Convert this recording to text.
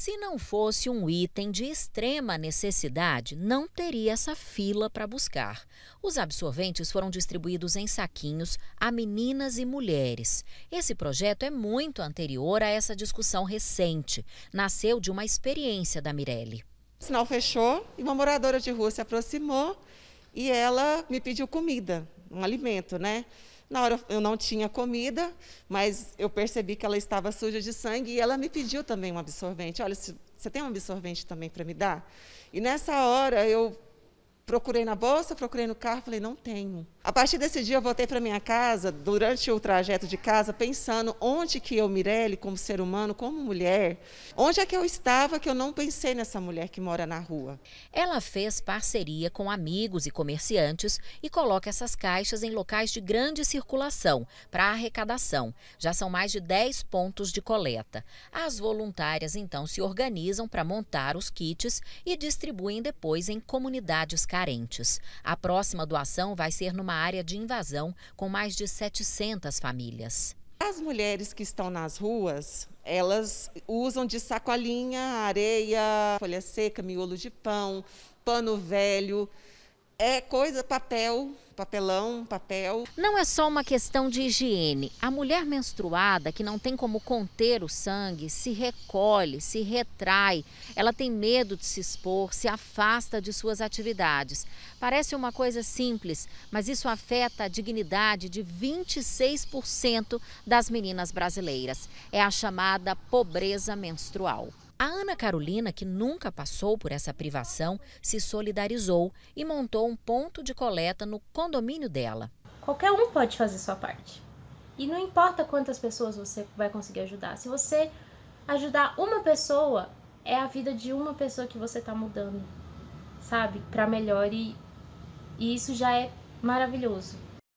Se não fosse um item de extrema necessidade, não teria essa fila para buscar. Os absorventes foram distribuídos em saquinhos a meninas e mulheres. Esse projeto é muito anterior a essa discussão recente. Nasceu de uma experiência da Mirelle. O sinal fechou e uma moradora de rua se aproximou e ela me pediu comida, um alimento, né? Na hora eu não tinha comida, mas eu percebi que ela estava suja de sangue e ela me pediu também um absorvente. Olha, você tem um absorvente também para me dar? E nessa hora eu procurei na bolsa, procurei no carro, falei, não tenho. A partir desse dia eu voltei para minha casa, durante o trajeto de casa, pensando onde que eu, Mirelle, como ser humano, como mulher, onde é que eu estava que eu não pensei nessa mulher que mora na rua. Ela fez parceria com amigos e comerciantes e coloca essas caixas em locais de grande circulação para arrecadação. Já são mais de 10 pontos de coleta. As voluntárias então se organizam para montar os kits e distribuem depois em comunidades carentes. A próxima doação vai ser numa área de invasão com mais de 700 famílias. As mulheres que estão nas ruas, elas usam de sacolinha, areia, folha seca, miolo de pão, pano velho é coisa, papel, papelão, papel. Não é só uma questão de higiene. A mulher menstruada, que não tem como conter o sangue, se recolhe, se retrai. Ela tem medo de se expor, se afasta de suas atividades. Parece uma coisa simples, mas isso afeta a dignidade de 26% das meninas brasileiras. É a chamada pobreza menstrual. A Ana Carolina, que nunca passou por essa privação, se solidarizou e montou um ponto de coleta no condomínio dela. Qualquer um pode fazer sua parte. E não importa quantas pessoas você vai conseguir ajudar. Se você ajudar uma pessoa, é a vida de uma pessoa que você está mudando, sabe? Para melhor. E, e isso já é maravilhoso.